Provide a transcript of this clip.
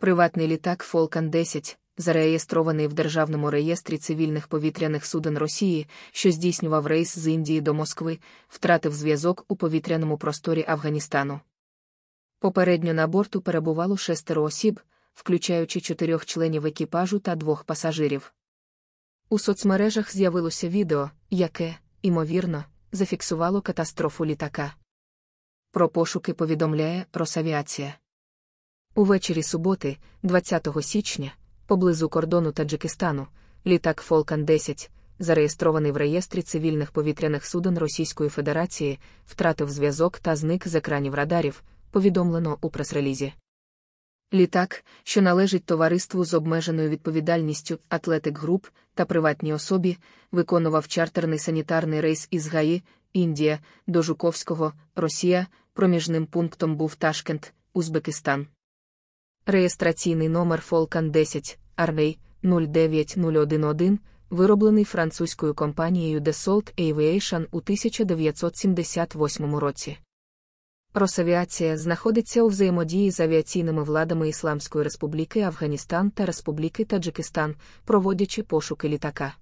приватний літак Фолкан 10, зареєстрований в Державному реєстрі цивільних повітряних суден Росії, що здійснював рейс з Індії до Москви, втратив зв'язок у повітряному просторі Афганістану. Попередньо на борту перебувало шестеро осіб, включаючи чотирьох членів екіпажу та двох пасажирів. У соцмережах з'явилося відео, яке, імовірно, зафіксувало катастрофу літака. Про пошуки повідомляє Росавіація. Увечері суботи, 20 січня, поблизу кордону Таджикистану, літак Фолкан 10, зареєстрований в реєстрі цивільних повітряних суден Російської Федерації, втратив зв'язок та зник з екранів радарів, повідомлено у прес-релізі. Літак, що належить товариству з обмеженою відповідальністю Атлетик Груп та приватній особі, виконував чартерний санітарний рейс із Гаї, Індія, до Жуковського, Росія, проміжним пунктом був Ташкент, Узбекистан. Реєстраційний номер Falcon 10 RA 09011, вироблений французькою компанією Dassault Aviation у 1978 році. Росавіація знаходиться у взаємодії з авіаційними владами Ісламської Республіки Афганістан та Республіки Таджикистан, проводячи пошуки літака.